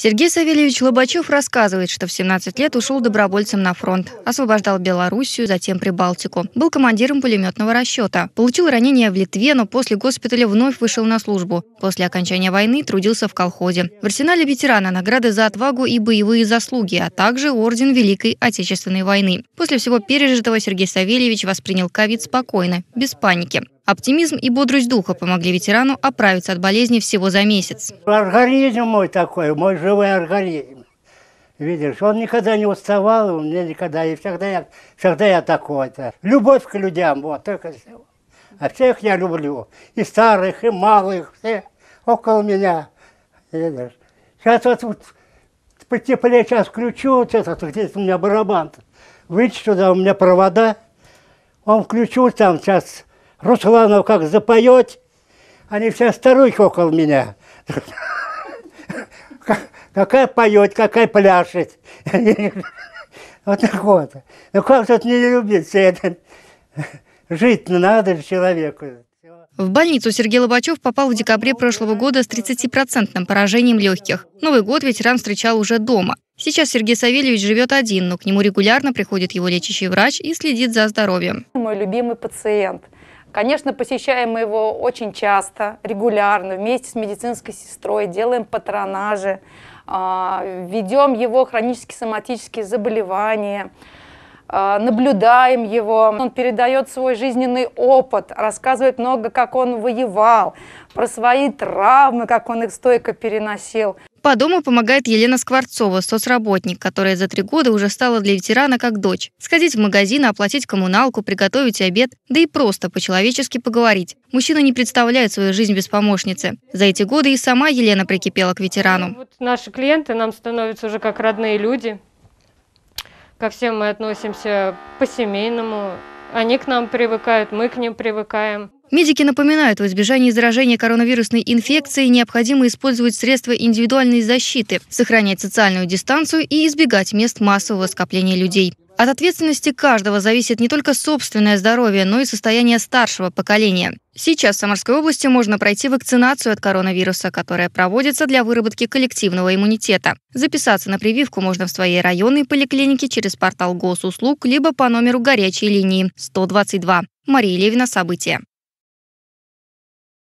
Сергей Савельевич Лобачев рассказывает, что в 17 лет ушел добровольцем на фронт, освобождал Белоруссию, затем Прибалтику. Был командиром пулеметного расчета. Получил ранение в Литве, но после госпиталя вновь вышел на службу. После окончания войны трудился в колхозе. В арсенале ветерана награды за отвагу и боевые заслуги, а также орден Великой Отечественной войны. После всего пережитого Сергей Савельевич воспринял ковид спокойно, без паники. Оптимизм и бодрость духа помогли ветерану оправиться от болезни всего за месяц. Организм мой такой, мой живой организм. Видишь, он никогда не уставал, у меня никогда, и всегда я, всегда я такой-то. Любовь к людям, вот, только всего. А всех я люблю, и старых, и малых, все около меня, видишь. Сейчас вот, вот потеплее, сейчас включу вот этот, здесь у меня барабан -то. сюда, у меня провода, он включу там сейчас Русланов как запоет, они все старухи около меня. Какая поет, какая пляшет. Вот так вот. Ну как тут не любить все это? Жить надо человеку. В больницу Сергей Лобачев попал в декабре прошлого года с 30-процентным поражением легких. Новый год ветеран встречал уже дома. Сейчас Сергей Савельевич живет один, но к нему регулярно приходит его лечащий врач и следит за здоровьем. Мой любимый пациент – Конечно, посещаем мы его очень часто, регулярно, вместе с медицинской сестрой, делаем патронажи, а, ведем его хронические соматические заболевания, а, наблюдаем его. Он передает свой жизненный опыт, рассказывает много, как он воевал, про свои травмы, как он их стойко переносил. По дому помогает Елена Скворцова, соцработник, которая за три года уже стала для ветерана как дочь. Сходить в магазин, оплатить коммуналку, приготовить обед, да и просто по-человечески поговорить. Мужчина не представляет свою жизнь без помощницы. За эти годы и сама Елена прикипела к ветерану. Ну, вот наши клиенты нам становятся уже как родные люди. Ко всем мы относимся по-семейному. Они к нам привыкают, мы к ним привыкаем. Медики напоминают, в избежании заражения коронавирусной инфекцией необходимо использовать средства индивидуальной защиты, сохранять социальную дистанцию и избегать мест массового скопления людей. От ответственности каждого зависит не только собственное здоровье, но и состояние старшего поколения. Сейчас в Самарской области можно пройти вакцинацию от коронавируса, которая проводится для выработки коллективного иммунитета. Записаться на прививку можно в своей районной поликлинике через портал госуслуг либо по номеру горячей линии 122. Мария Левина, события.